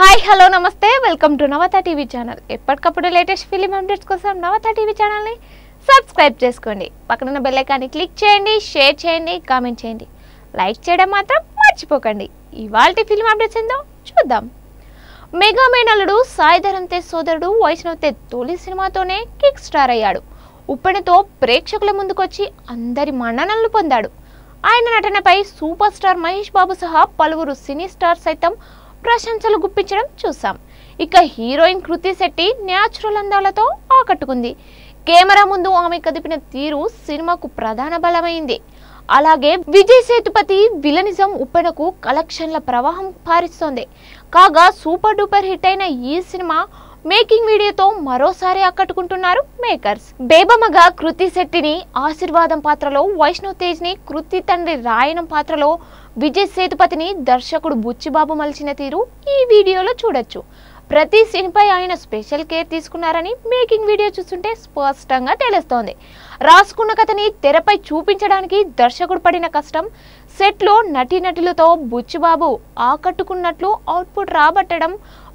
hi hello నమస్తే welcome to Navata TV channel ఎప్పటికప్పుడు latest film updates కోసం నవత టీవీ ఛానల్ని సబ్స్క్రైబ్ చేసుకోండి పక్కనున్న బెల్లైకాన్ని క్లిక్ చేయండి షేర్ చేయండి కామెంట్ చేయండి లైక్ చేయడం మాత్రం మర్చిపోకండి ఇవాళ ఫిలిం అప్డేట్స్ ఏందో చూద్దాం మెగా మేనలుడు సాయి ధరమ్ సోదరుడు వైష్ణవతే తొలి సినిమాతోనే కిక్ స్టార్ అయ్యాడు ఉప్పెనతో ప్రేక్షకుల ముందుకొచ్చి అందరి మన్ననలు పొందాడు ఆయన నటనపై సూపర్ స్టార్ మహేష్ బాబు సహా పలువురు సినీ స్టార్ సైతం ప్రశంసలు గుప్పించడం చూసాం ఇక హీరోయిన్ కృతి శెట్టి న్యాచురల్ అందాలతో ఆకట్టుకుంది కెమెరా ముందు ఆమె కదిపిన తీరు సినిమాకు ప్రధాన బలమైంది అలాగే విజయ్ సేతుపతి విలనిజం ఉప్పెనకు కలెక్షన్ల ప్రవాహం పారిస్తోంది కాగా సూపర్ డూపర్ హిట్ అయిన ఈ సినిమా మేకింగ్ వీడియోతో మరోసారి ఆకట్టుకుంటున్నారు మేకర్స్ బేబమగా కృతి శెట్టిని ఆశీర్వాదం పాత్రలో వైష్ణవ్ తేజ్ ని కృతి తండ్రి రాయణం పాత్రలో విజయ్ సేతుపతిని దర్శకుడు బుచ్చిబాబు మలిచిన తీరు ఈ వీడియోలో చూడొచ్చు ప్రతి సీన్పై ఆయన స్పెషల్ కేర్ తీసుకున్నారని మేకింగ్ వీడియో చూస్తుంటే స్పష్టంగా తెలుస్తోంది రాసుకున్న కథని తెరపై చూపించడానికి దర్శకుడు పడిన కష్టం సెట్లో నటీనటులతో బుచ్చిబాబు ఆకట్టుకున్నట్లు అవుట్పుట్ రాబట్టడం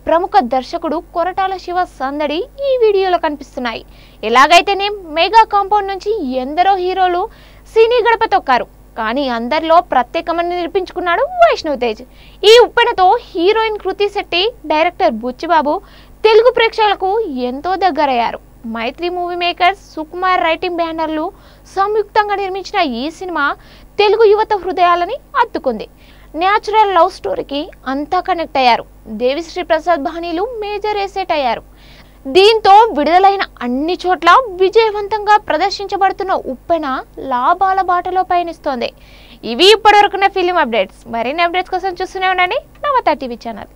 ప్రముఖ దర్శకుడు కొరటాల శివ సందడి ఈ వీడియోలో కనిపిస్తున్నాయి ఎలాగైతేనే మెగా కాంపౌండ్ నుంచి ఎందరో హీరోలు సినీ గడప తొక్కారు కానీ అందరిలో ప్రత్యేకమని నిరూపించుకున్నాడు వైష్ణవ్ తేజ్ ఈ ఉప్పెనతో హీరోయిన్ కృతి శెట్టి డైరెక్టర్ బుచ్చిబాబు తెలుగు ప్రేక్షకులకు ఎంతో దగ్గరయ్యారు Mythri movie makers Sukumar writing బ్యానర్లు సంయుక్తంగా నిర్మించిన ఈ సినిమా తెలుగు యువత హృదయాలని అత్తుకుంది న్యాచురల్ లవ్ స్టోరీకి అంతా కనెక్ట్ అయ్యారు దేవిశ్రీ ప్రసాద్ భానీలు మేజర్ ఎసేట్ అయ్యారు దీంతో విడుదలైన అన్ని చోట్ల విజయవంతంగా ప్రదర్శించబడుతున్న ఉప్పెన లాభాల బాటలో పయనిస్తోంది ఇవి ఇప్పటివరకున్న ఫిలిం అప్డేట్స్ మరిన్ని అప్డేట్స్ కోసం చూస్తూనే ఉండండి నవతా టీవీ ఛానల్